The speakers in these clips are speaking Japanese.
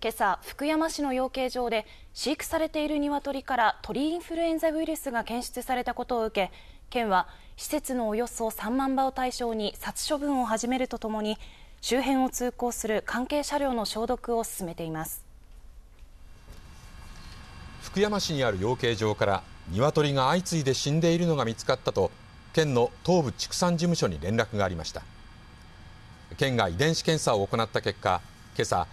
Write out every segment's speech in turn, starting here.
今朝、福山市の養鶏場で飼育されている鶏から鳥インフルエンザウイルスが検出されたことを受け県は施設のおよそ3万羽を対象に殺処分を始めるとともに周辺を通行する関係車両の消毒を進めています福山市にある養鶏場から鶏が相次いで死んでいるのが見つかったと県の東部畜産事務所に連絡がありました県が遺伝子検査を行った結果今朝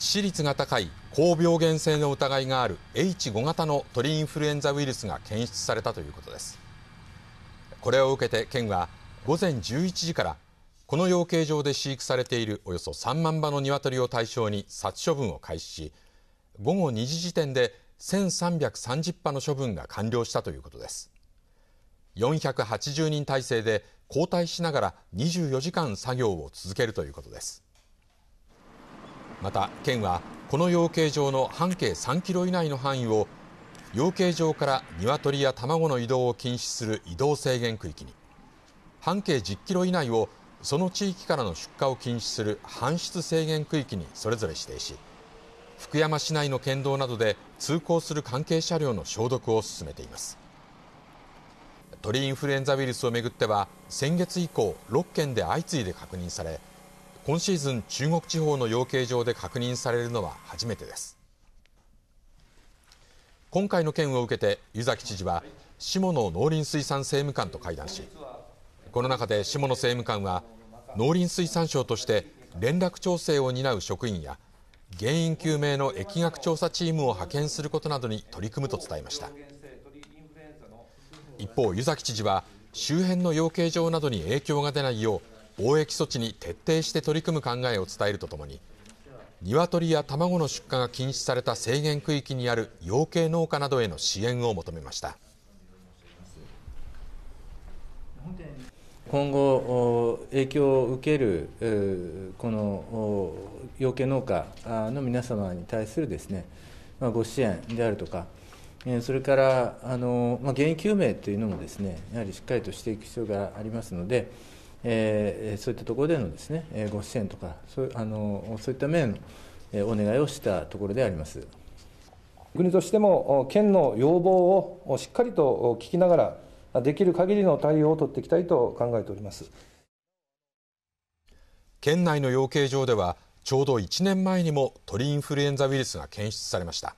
致死率が高い高病原性の疑いがある H5 型の鳥インフルエンザウイルスが検出されたということですこれを受けて県は午前11時からこの養鶏場で飼育されているおよそ3万羽の鶏を対象に殺処分を開始し午後2時時点で1330羽の処分が完了したということです480人体制で交代しながら24時間作業を続けるということですまた、県はこの養鶏場の半径3キロ以内の範囲を養鶏場から鶏や卵の移動を禁止する移動制限区域に半径10キロ以内をその地域からの出荷を禁止する搬出制限区域にそれぞれ指定し福山市内の県道などで通行する関係車両の消毒を進めています鳥インフルエンザウイルスをめぐっては先月以降6件で相次いで確認され今シーズン中国地方の養鶏場で確認されるのは初めてです今回の件を受けて湯崎知事は下野農林水産政務官と会談しこの中で下野政務官は農林水産省として連絡調整を担う職員や原因究明の疫学調査チームを派遣することなどに取り組むと伝えました一方湯崎知事は周辺の養鶏場などに影響が出ないよう防疫措置に徹底して取り組む考えを伝えるとともに鶏や卵の出荷が禁止された制限区域にある養鶏農家などへの支援を求めました今後、影響を受けるこの養鶏農家の皆様に対するですねご支援であるとか、それからあの、まあ、原因究明というのもですねやはりしっかりとしていく必要がありますので。えー、そういったところでのですね、えー、ご支援とかそうあのそういった面の、えー、お願いをしたところであります国としても県の要望をしっかりと聞きながらできる限りの対応を取っていきたいと考えております県内の養鶏場ではちょうど1年前にも鳥インフルエンザウイルスが検出されました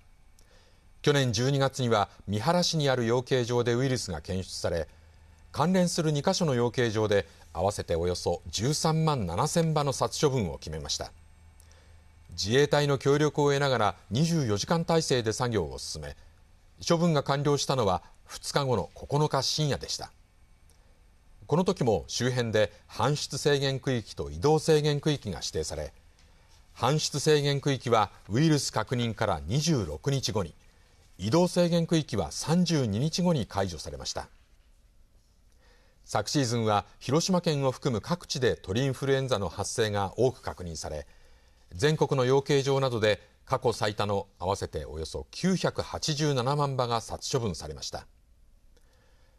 去年12月には三原市にある養鶏場でウイルスが検出され関連する2カ所の養鶏場で合わせておよそ13万7000羽の殺処分を決めました自衛隊の協力を得ながら24時間体制で作業を進め処分が完了したのは2日後の9日深夜でしたこの時も周辺で搬出制限区域と移動制限区域が指定され搬出制限区域はウイルス確認から26日後に移動制限区域は32日後に解除されました。昨シーズンは広島県を含む各地で鳥インフルエンザの発生が多く確認され全国の養鶏場などで過去最多の合わせておよそ987万羽が殺処分されました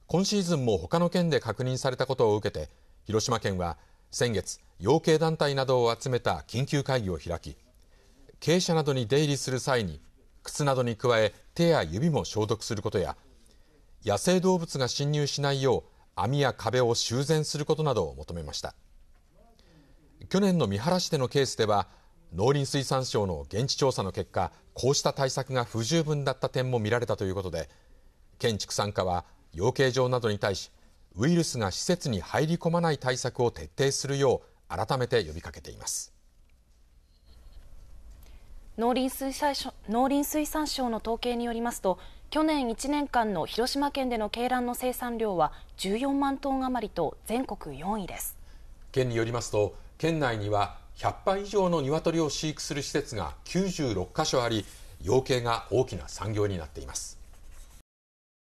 今シーズンも他の県で確認されたことを受けて広島県は先月養鶏団体などを集めた緊急会議を開き鶏舎などに出入りする際に靴などに加え手や指も消毒することや野生動物が侵入しないよう網や壁を修繕することなどを求めました去年の三原市でのケースでは農林水産省の現地調査の結果こうした対策が不十分だった点も見られたということで県畜産課は養鶏場などに対しウイルスが施設に入り込まない対策を徹底するよう改めて呼びかけています。農林水産省農林水産省の統計によりますと去年1年間の広島県での鶏卵の生産量は14万トン余りと全国4位です県によりますと県内には100羽以上の鶏を飼育する施設が96カ所あり養鶏が大きな産業になっています